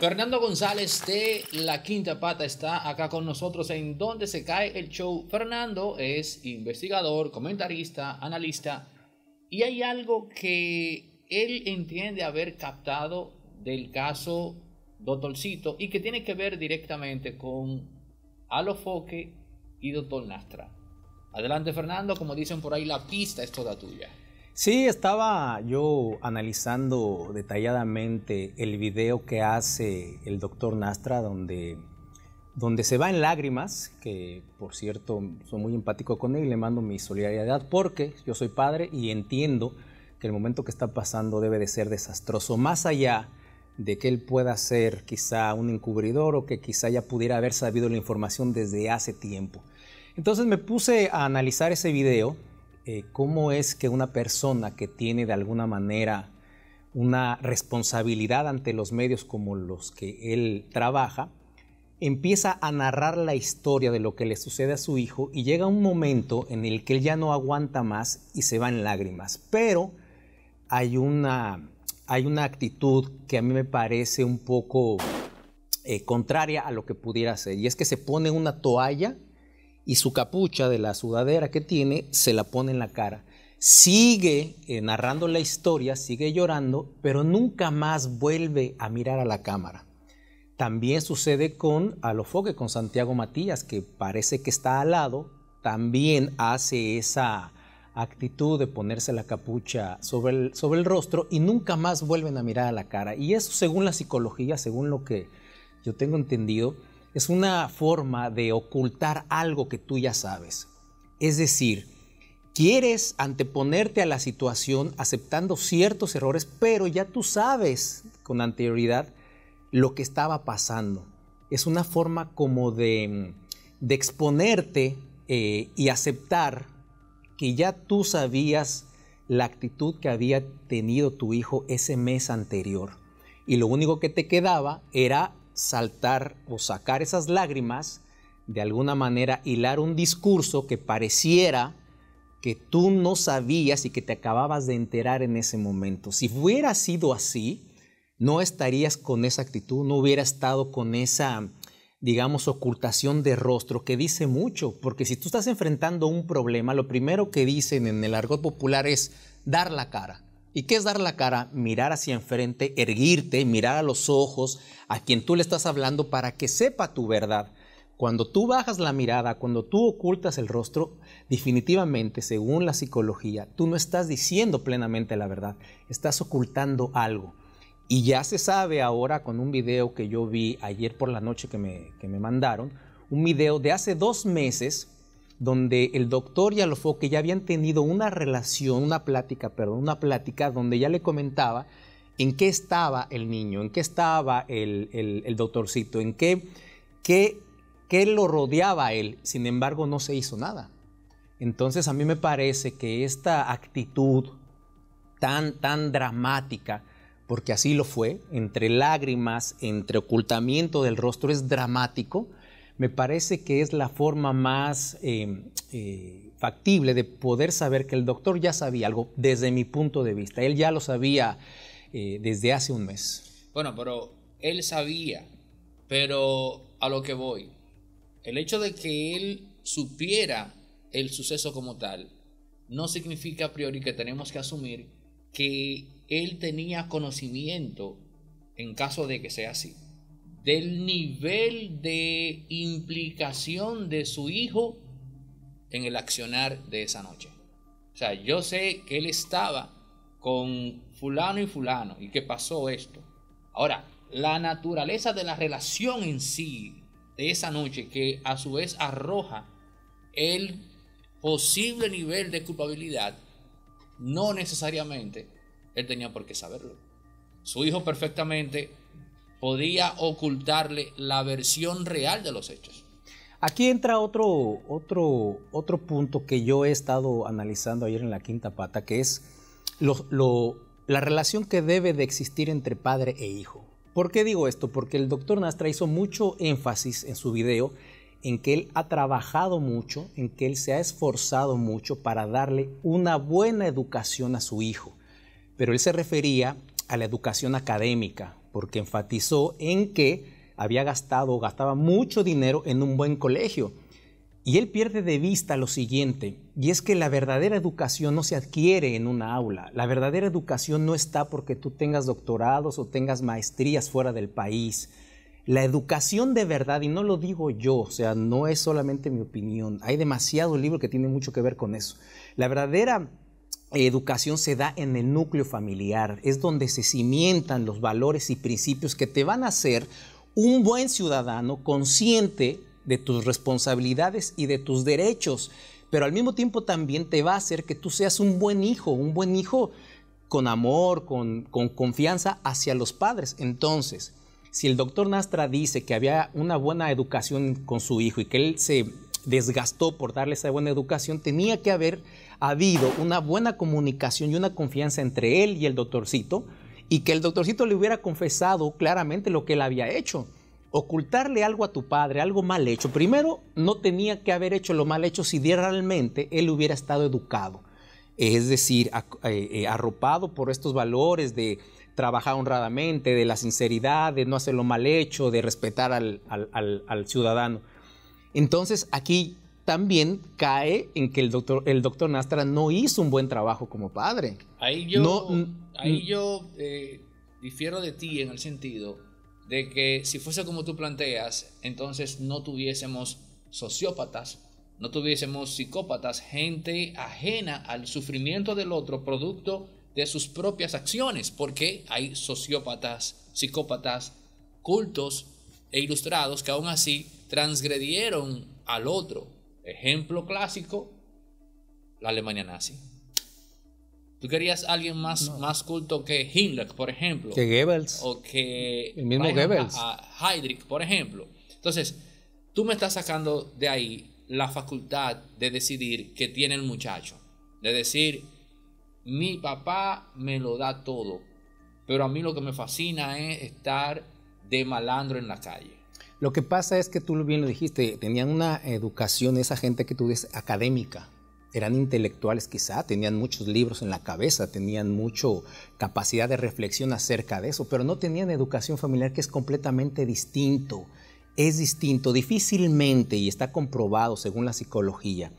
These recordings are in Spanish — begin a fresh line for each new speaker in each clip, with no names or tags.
Fernando González de La Quinta Pata está acá con nosotros en Donde se cae el show. Fernando es investigador, comentarista, analista y hay algo que él entiende haber captado del caso Doctorcito y que tiene que ver directamente con Alofoque y Doctor Nastra. Adelante Fernando, como dicen por ahí, la pista es toda tuya.
Sí, estaba yo analizando detalladamente el video que hace el doctor Nastra, donde, donde se va en lágrimas, que por cierto soy muy empático con él y le mando mi solidaridad porque yo soy padre y entiendo que el momento que está pasando debe de ser desastroso, más allá de que él pueda ser quizá un encubridor o que quizá ya pudiera haber sabido la información desde hace tiempo. Entonces me puse a analizar ese video eh, cómo es que una persona que tiene de alguna manera una responsabilidad ante los medios como los que él trabaja, empieza a narrar la historia de lo que le sucede a su hijo y llega un momento en el que él ya no aguanta más y se va en lágrimas. Pero hay una, hay una actitud que a mí me parece un poco eh, contraria a lo que pudiera ser y es que se pone una toalla y su capucha de la sudadera que tiene se la pone en la cara. Sigue eh, narrando la historia, sigue llorando, pero nunca más vuelve a mirar a la cámara. También sucede con Alofoque, con Santiago Matías, que parece que está al lado, también hace esa actitud de ponerse la capucha sobre el, sobre el rostro y nunca más vuelven a mirar a la cara. Y eso según la psicología, según lo que yo tengo entendido, es una forma de ocultar algo que tú ya sabes. Es decir, quieres anteponerte a la situación aceptando ciertos errores, pero ya tú sabes con anterioridad lo que estaba pasando. Es una forma como de, de exponerte eh, y aceptar que ya tú sabías la actitud que había tenido tu hijo ese mes anterior. Y lo único que te quedaba era saltar o sacar esas lágrimas, de alguna manera hilar un discurso que pareciera que tú no sabías y que te acababas de enterar en ese momento. Si hubiera sido así, no estarías con esa actitud, no hubiera estado con esa, digamos, ocultación de rostro, que dice mucho, porque si tú estás enfrentando un problema, lo primero que dicen en el argot popular es dar la cara. ¿Y qué es dar la cara? Mirar hacia enfrente, erguirte, mirar a los ojos a quien tú le estás hablando para que sepa tu verdad. Cuando tú bajas la mirada, cuando tú ocultas el rostro, definitivamente, según la psicología, tú no estás diciendo plenamente la verdad, estás ocultando algo. Y ya se sabe ahora con un video que yo vi ayer por la noche que me, que me mandaron, un video de hace dos meses donde el doctor y que ya habían tenido una relación, una plática, perdón, una plática donde ya le comentaba en qué estaba el niño, en qué estaba el, doctorcito, en qué, qué, lo rodeaba él. Sin embargo, no se hizo nada. Entonces a mí me parece que esta actitud tan, tan dramática, porque así lo fue, entre lágrimas, entre ocultamiento del rostro, es dramático, me parece que es la forma más eh, eh, factible de poder saber que el doctor ya sabía algo desde mi punto de vista. Él ya lo sabía eh, desde hace un mes.
Bueno, pero él sabía, pero a lo que voy, el hecho de que él supiera el suceso como tal, no significa a priori que tenemos que asumir que él tenía conocimiento en caso de que sea así del nivel de implicación de su hijo en el accionar de esa noche. O sea, yo sé que él estaba con fulano y fulano y que pasó esto. Ahora, la naturaleza de la relación en sí de esa noche que a su vez arroja el posible nivel de culpabilidad, no necesariamente él tenía por qué saberlo. Su hijo perfectamente Podría ocultarle la versión real de los hechos.
Aquí entra otro, otro, otro punto que yo he estado analizando ayer en la quinta pata, que es la relación que debe de existir entre padre e hijo. ¿Por qué digo esto? Porque el doctor Nastra hizo mucho énfasis en su video en que él ha trabajado mucho, en que él se ha esforzado mucho para darle una buena educación a su hijo. Pero él se refería a la educación académica, porque enfatizó en que había gastado gastaba mucho dinero en un buen colegio. Y él pierde de vista lo siguiente, y es que la verdadera educación no se adquiere en una aula. La verdadera educación no está porque tú tengas doctorados o tengas maestrías fuera del país. La educación de verdad, y no lo digo yo, o sea, no es solamente mi opinión, hay demasiado libro que tiene mucho que ver con eso. La verdadera educación se da en el núcleo familiar, es donde se cimientan los valores y principios que te van a hacer un buen ciudadano consciente de tus responsabilidades y de tus derechos, pero al mismo tiempo también te va a hacer que tú seas un buen hijo, un buen hijo con amor, con, con confianza hacia los padres. Entonces, si el doctor Nastra dice que había una buena educación con su hijo y que él se desgastó por darle esa buena educación, tenía que haber habido una buena comunicación y una confianza entre él y el doctorcito y que el doctorcito le hubiera confesado claramente lo que él había hecho. Ocultarle algo a tu padre, algo mal hecho. Primero, no tenía que haber hecho lo mal hecho si realmente él hubiera estado educado. Es decir, eh, eh, arropado por estos valores de trabajar honradamente, de la sinceridad, de no hacer lo mal hecho, de respetar al, al ciudadano. Entonces aquí también cae en que el doctor, el doctor Nastra no hizo un buen trabajo como padre.
Ahí yo, yo eh, difiero de ti en el sentido de que si fuese como tú planteas, entonces no tuviésemos sociópatas, no tuviésemos psicópatas, gente ajena al sufrimiento del otro producto de sus propias acciones, porque hay sociópatas, psicópatas, cultos e ilustrados que aún así transgredieron al otro Ejemplo clásico, la Alemania nazi. ¿Tú querías alguien más, más culto que Himmler, por ejemplo? Que Goebbels. O que... El mismo Goebbels. Heydrich, por ejemplo. Entonces, tú me estás sacando de ahí la facultad de decidir que tiene el muchacho. De decir, mi papá me lo da todo, pero a mí lo que me fascina es estar de malandro en la calle.
Lo que pasa es que tú bien lo dijiste, tenían una educación, esa gente que tú dices, académica. Eran intelectuales quizá, tenían muchos libros en la cabeza, tenían mucha capacidad de reflexión acerca de eso, pero no tenían educación familiar que es completamente distinto. Es distinto, difícilmente, y está comprobado según la psicología,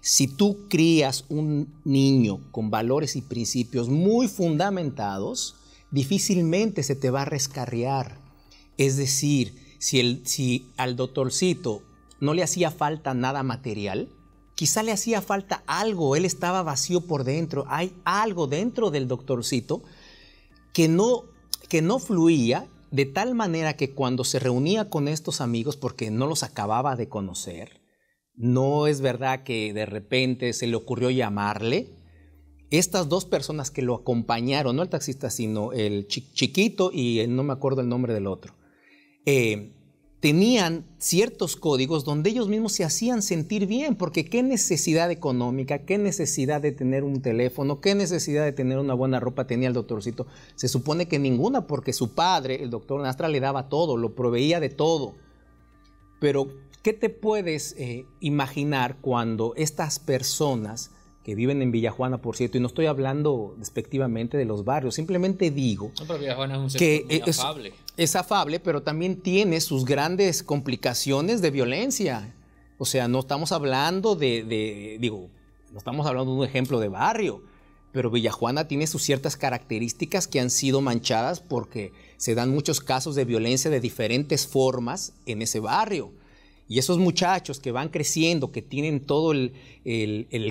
si tú crías un niño con valores y principios muy fundamentados, difícilmente se te va a rescarriar. Es decir, si, el, si al doctorcito no le hacía falta nada material, quizá le hacía falta algo, él estaba vacío por dentro, hay algo dentro del doctorcito que no, que no fluía de tal manera que cuando se reunía con estos amigos, porque no los acababa de conocer, no es verdad que de repente se le ocurrió llamarle, estas dos personas que lo acompañaron, no el taxista, sino el chiquito y no me acuerdo el nombre del otro, eh, tenían ciertos códigos donde ellos mismos se hacían sentir bien, porque qué necesidad económica, qué necesidad de tener un teléfono, qué necesidad de tener una buena ropa tenía el doctorcito. Se supone que ninguna, porque su padre, el doctor Nastra, le daba todo, lo proveía de todo. Pero, ¿qué te puedes eh, imaginar cuando estas personas que viven en Villajuana, por cierto, y no estoy hablando despectivamente de los barrios, simplemente digo es que es, afable. pero también tiene sus grandes complicaciones de violencia. O sea, no estamos hablando de, digo, no estamos hablando de un ejemplo de barrio, pero Villajuana tiene sus ciertas características que han sido manchadas porque se dan muchos casos de violencia de diferentes formas en ese barrio. Y esos muchachos que van creciendo, que tienen todo el,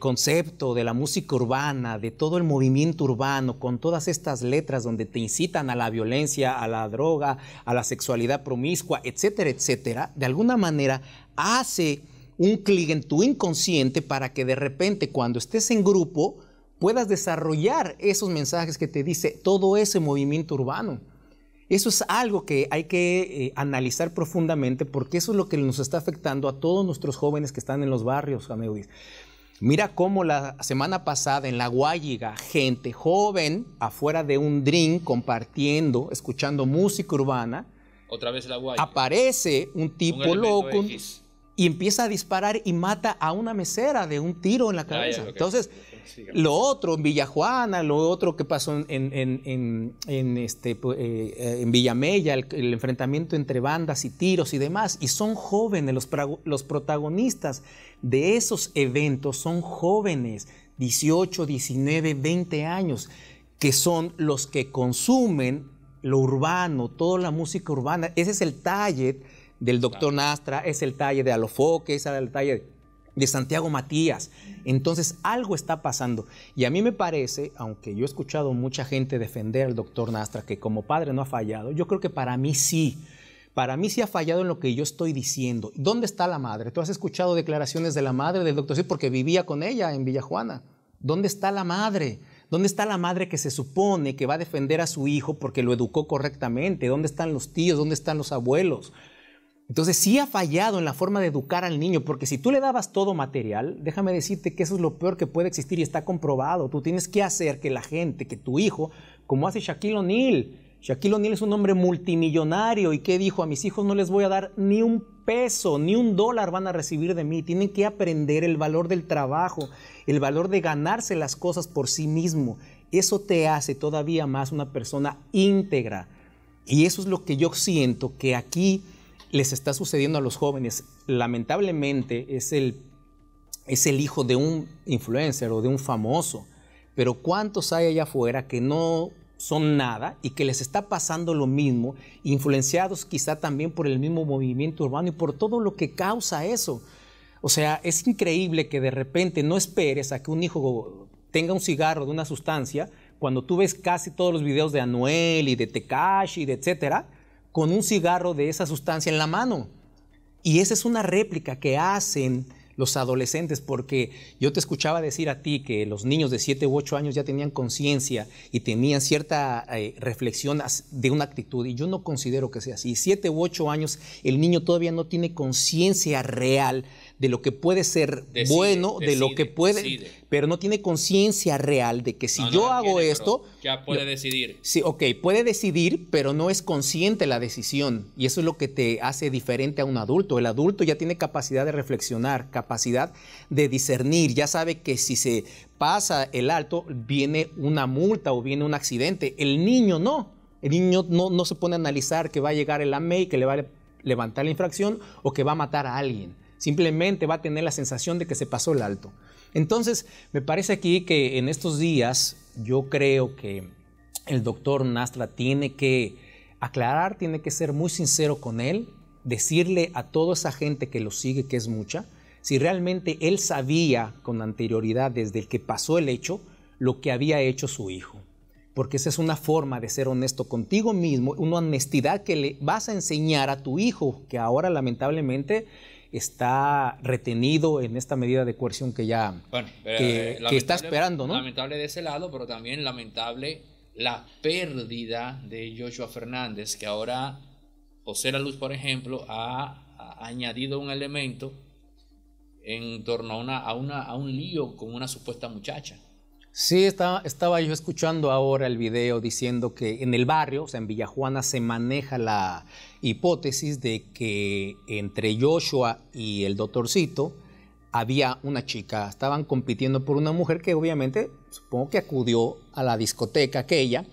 concepto de la música urbana, de todo el movimiento urbano, con todas estas letras donde te incitan a la violencia, a la droga, a la sexualidad promiscua, etcétera, etcétera, de alguna manera hace un clic en tu inconsciente para que de repente cuando estés en grupo puedas desarrollar esos mensajes que te dice todo ese movimiento urbano. Eso es algo que hay que eh, analizar profundamente porque eso es lo que nos está afectando a todos nuestros jóvenes que están en los barrios, Jameudis. Mira cómo la semana pasada en La Guayiga, gente joven afuera de un drink compartiendo, escuchando música urbana. Otra vez Aparece un tipo loco y empieza a disparar y mata a una mesera de un tiro en la cabeza. Entonces lo otro en Villajuana, lo otro que pasó en, Villamella, el, enfrentamiento entre bandas y tiros y demás. Y son jóvenes, los, protagonistas de esos eventos son jóvenes, 18, 19, 20 años, que son los que consumen lo urbano, toda la música urbana. Ese es el taller del doctor Nastra, es el talle de Alofoque, es el talle de de Santiago Matías. Entonces algo está pasando. Y a mí me parece, aunque yo he escuchado mucha gente defender al doctor Nastra, que como padre no ha fallado, yo creo que para mí sí. Para mí sí ha fallado en lo que yo estoy diciendo. ¿Dónde está la madre? Tú has escuchado declaraciones de la madre del doctor, sí, porque vivía con ella en Juana. ¿Dónde está la madre? ¿Dónde está la madre que se supone que va a defender a su hijo porque lo educó correctamente? ¿Dónde están los tíos? ¿Dónde están los abuelos? Entonces sí ha fallado en la forma de educar al niño, porque si tú le dabas todo material, déjame decirte que eso es lo peor que puede existir y está comprobado. Tú tienes que hacer que la gente, que tu hijo, como hace Shaquille O'Neal, Shaquille O'Neal es un hombre multimillonario y que dijo, a mis hijos no les voy a dar ni un peso, ni un dólar van a recibir de mí. Tienen que aprender el valor del trabajo, el valor de ganarse las cosas por sí mismo. Eso te hace todavía más una persona íntegra. Y eso es lo que yo siento que aquí les está sucediendo a los jóvenes, lamentablemente es el, es el hijo de un influencer o de un famoso, pero ¿cuántos hay allá afuera que no son nada y que les está pasando lo mismo, influenciados quizá también por el mismo movimiento urbano y por todo lo que causa eso? O sea, es increíble que de repente no esperes a que un hijo tenga un cigarro de una sustancia, cuando tú ves casi todos los videos de Anuel y de Tekashi, y de etcétera, con un cigarro de esa sustancia en la mano. Y esa es una réplica que hacen los adolescentes, porque yo te escuchaba decir a ti que los niños de siete u 8 años ya tenían conciencia y tenían cierta eh, reflexión de una actitud, y yo no considero que sea así. 7 u 8 años el niño todavía no tiene conciencia real de lo que puede ser bueno, de lo que puede, pero no tiene conciencia real de que si yo hago esto...
Ya puede decidir.
Sí, ok, puede decidir, pero no es consciente la decisión. Y eso es lo que te hace diferente a un adulto. El adulto ya tiene capacidad de reflexionar, capacidad de discernir, ya sabe que si se pasa el alto viene una multa o viene un accidente. El niño no. El niño no, no se pone a analizar que va a llegar el AME y que le va a levantar la infracción o que va a matar a alguien simplemente va a tener la sensación de que se pasó el alto. Entonces, me parece aquí que en estos días yo creo que el doctor Nastra tiene que aclarar, tiene que ser muy sincero con él, decirle a toda esa gente que lo sigue, que es mucha, si realmente él sabía con anterioridad desde el que pasó el hecho lo que había hecho su hijo. Porque esa es una forma de ser honesto contigo mismo, una honestidad que le vas a enseñar a tu hijo, que ahora lamentablemente está retenido en esta medida de coerción que ya eh, que, está esperando, ¿no?
Lamentable de ese lado, pero también lamentable la pérdida de Joshua Fernández, que ahora José La Luz, por ejemplo, ha, añadido un elemento en torno a, una, a, una, a un lío con una supuesta muchacha.
Sí, estaba, estaba yo escuchando ahora el video diciendo que en el barrio, o sea, en Villajuana, se maneja la hipótesis de que entre Joshua y el doctorcito había una chica, estaban compitiendo por una mujer que obviamente supongo que acudió a la discoteca aquella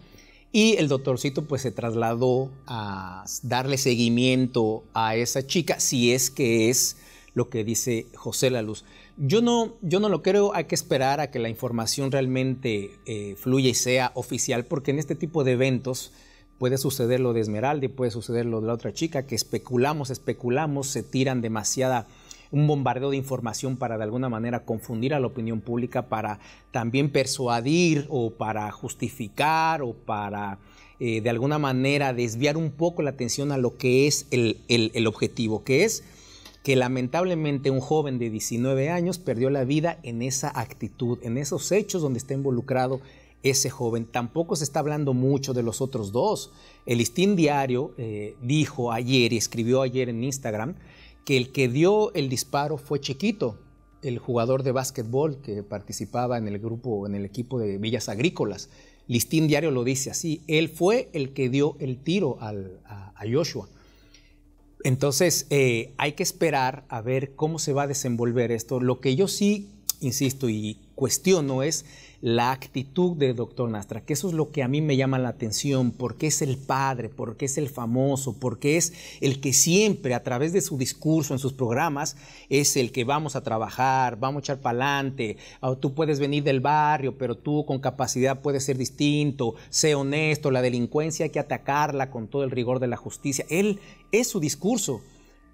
y el doctorcito pues se trasladó a darle seguimiento a esa chica si es que es lo que dice José La Luz. Yo no, yo no lo creo, hay que esperar a que la información realmente eh, fluya y sea oficial, porque en este tipo de eventos puede suceder lo de Esmeralda puede suceder lo de la otra chica, que especulamos, especulamos, se tiran demasiada un bombardeo de información para de alguna manera confundir a la opinión pública, para también persuadir o para justificar o para eh, de alguna manera desviar un poco la atención a lo que es el, el objetivo, que es que lamentablemente un joven de 19 años perdió la vida en esa actitud, en esos hechos donde está involucrado ese joven. Tampoco se está hablando mucho de los otros dos. El listín diario eh, dijo ayer y escribió ayer en Instagram que el que dio el disparo fue Chiquito, el jugador de básquetbol que participaba en el grupo, en el equipo de Villas Agrícolas. Listín Diario lo dice así, él fue el que dio el tiro a Joshua. Entonces, eh, hay que esperar a ver cómo se va a desenvolver esto. Lo que yo sí, insisto, y cuestiono es la actitud del Doctor Nastra, que eso es lo que a mí me llama la atención, porque es el padre, porque es el famoso, porque es el que siempre a través de su discurso en sus programas es el que vamos a trabajar, vamos a echar para adelante, ah, tú puedes venir del barrio, pero tú con capacidad puedes ser distinto, sé honesto, la delincuencia hay que atacarla con todo el rigor de la justicia. Él es su discurso.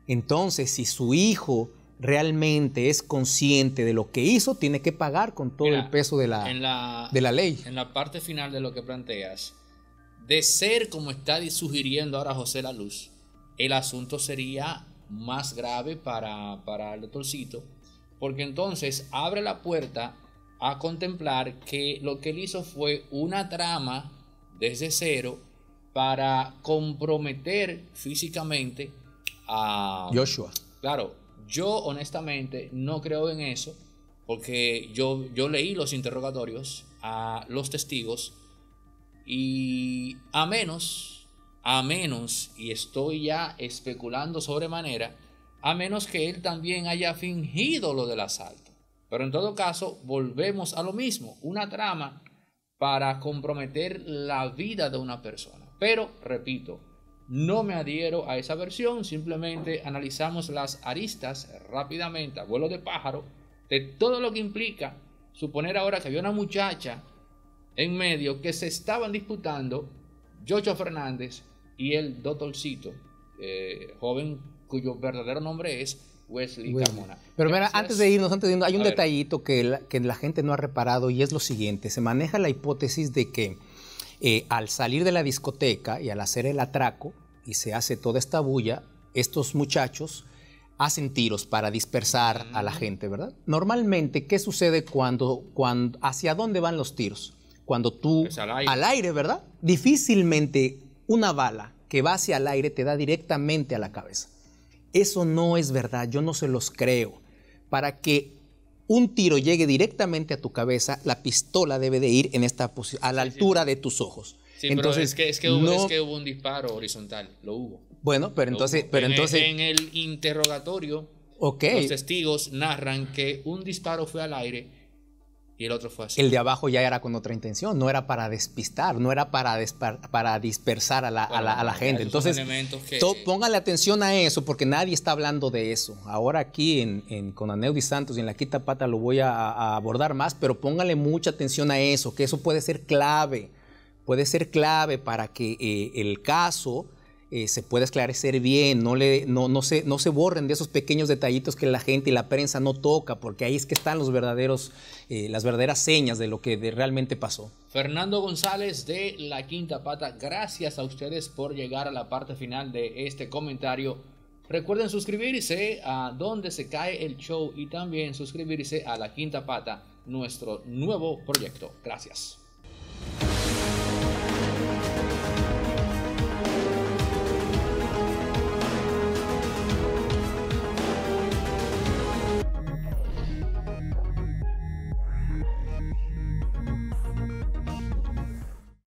Entonces, si su hijo realmente es consciente de lo que hizo, tiene que pagar con todo el peso de
la, de la ley. En la parte final de lo que planteas, de ser como está sugiriendo ahora José La Luz, el asunto sería más grave para, para el doctorcito, porque entonces abre la puerta a contemplar que lo que él hizo fue una trama desde cero para comprometer físicamente a Joshua. Claro, yo honestamente no creo en eso, porque yo, yo leí los interrogatorios a los testigos y a menos, a menos, y estoy ya especulando sobremanera, a menos que él también haya fingido lo del asalto. Pero en todo caso, volvemos a lo mismo, una trama para comprometer la vida de una persona. Pero, repito, no me adhiero a esa versión, simplemente analizamos las aristas rápidamente, a vuelo de pájaro, de todo lo que implica suponer ahora que había una muchacha en medio que se estaban disputando Jocho Fernández y el doctorcito, eh, joven cuyo verdadero nombre es Wesley Carmona.
Pero mira, antes de irnos, antes de irnos, hay un detallito que la gente no ha reparado y es lo siguiente, se maneja la hipótesis de que eh, al salir de la discoteca y al hacer el atraco y se hace toda esta bulla, estos muchachos hacen tiros para dispersar a la gente, ¿verdad? Normalmente, ¿qué sucede cuando, cuando hacia dónde van los tiros? Cuando tú al aire. al aire, ¿verdad? Difícilmente una bala que va hacia el aire te da directamente a la cabeza. Eso no es verdad, yo no se los creo. Para que un tiro llegue directamente a tu cabeza, la pistola debe de ir en esta a la altura de tus ojos. entonces, es que, es hubo,
un disparo horizontal, lo hubo.
Bueno, pero entonces, pero en entonces. El, en
el interrogatorio, los testigos narran que un disparo fue al aire y el otro fue así. El de
abajo ya era con otra intención, no era para despistar, no era para, para dispersar a la, gente. Entonces, póngale atención a eso, porque nadie está hablando de eso. Ahora aquí en, en con Aneudi Santos y en la Quita Pata lo voy a, abordar más, pero póngale mucha atención a eso, que eso puede ser clave, puede ser clave para que eh, el caso eh, se puede esclarecer bien, no, le, no, se, no se borren de esos pequeños detallitos que la gente y la prensa no toca, porque ahí es que están los verdaderos, eh, las verdaderas señas de lo que realmente pasó.
Fernando González de La Quinta Pata, gracias a ustedes por llegar a la parte final de este comentario. Recuerden suscribirse a Donde se cae el show y también suscribirse a La Quinta Pata, nuestro nuevo proyecto. Gracias.